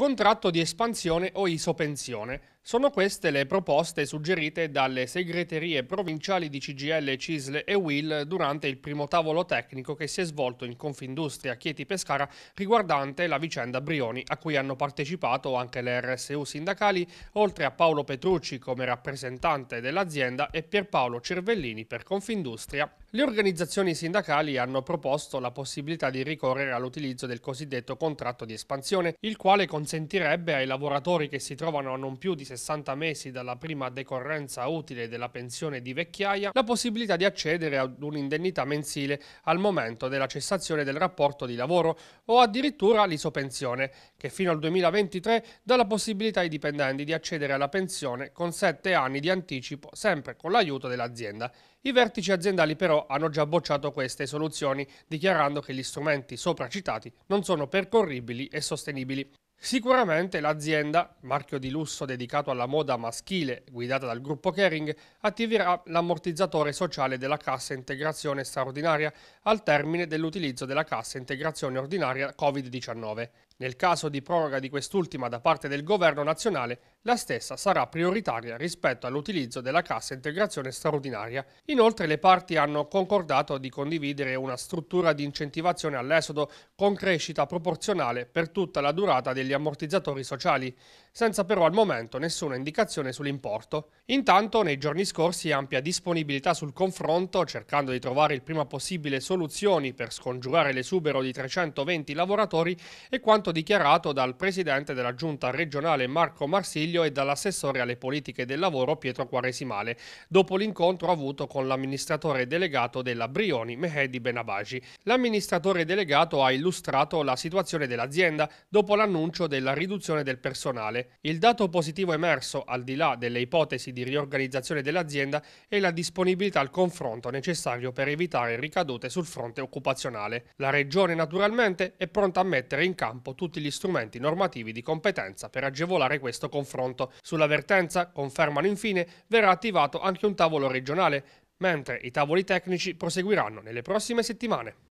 contratto di espansione o isopensione. Sono queste le proposte suggerite dalle segreterie provinciali di CGL, Cisle e WIL durante il primo tavolo tecnico che si è svolto in Confindustria Chieti Pescara riguardante la vicenda Brioni, a cui hanno partecipato anche le RSU sindacali, oltre a Paolo Petrucci come rappresentante dell'azienda e Pierpaolo Cervellini per Confindustria le organizzazioni sindacali hanno proposto la possibilità di ricorrere all'utilizzo del cosiddetto contratto di espansione, il quale consentirebbe ai lavoratori che si trovano a non più di 60 mesi dalla prima decorrenza utile della pensione di vecchiaia la possibilità di accedere ad un'indennità mensile al momento della cessazione del rapporto di lavoro o addirittura l'isopensione, che fino al 2023 dà la possibilità ai dipendenti di accedere alla pensione con 7 anni di anticipo, sempre con l'aiuto dell'azienda. I vertici aziendali però hanno già bocciato queste soluzioni dichiarando che gli strumenti sopracitati non sono percorribili e sostenibili. Sicuramente l'azienda, marchio di lusso dedicato alla moda maschile guidata dal gruppo Kering, attiverà l'ammortizzatore sociale della cassa integrazione straordinaria al termine dell'utilizzo della cassa integrazione ordinaria Covid-19. Nel caso di proroga di quest'ultima da parte del governo nazionale, la stessa sarà prioritaria rispetto all'utilizzo della cassa integrazione straordinaria. Inoltre le parti hanno concordato di condividere una struttura di incentivazione all'esodo con crescita proporzionale per tutta la durata degli ammortizzatori sociali, senza però al momento nessuna indicazione sull'importo. Intanto nei giorni scorsi ampia disponibilità sul confronto, cercando di trovare il prima possibile soluzioni per scongiurare l'esubero di 320 lavoratori e quanto quanto dichiarato dal presidente della giunta regionale Marco Marsiglio e dall'assessore alle politiche del lavoro Pietro Quaresimale, dopo l'incontro avuto con l'amministratore delegato della Brioni Mehedi Benabagi. L'amministratore delegato ha illustrato la situazione dell'azienda dopo l'annuncio della riduzione del personale. Il dato positivo emerso, al di là delle ipotesi di riorganizzazione dell'azienda, è la disponibilità al confronto necessario per evitare ricadute sul fronte occupazionale. La regione naturalmente è pronta a mettere in campo tutti gli strumenti normativi di competenza per agevolare questo confronto. Sull'avvertenza, confermano infine, verrà attivato anche un tavolo regionale, mentre i tavoli tecnici proseguiranno nelle prossime settimane.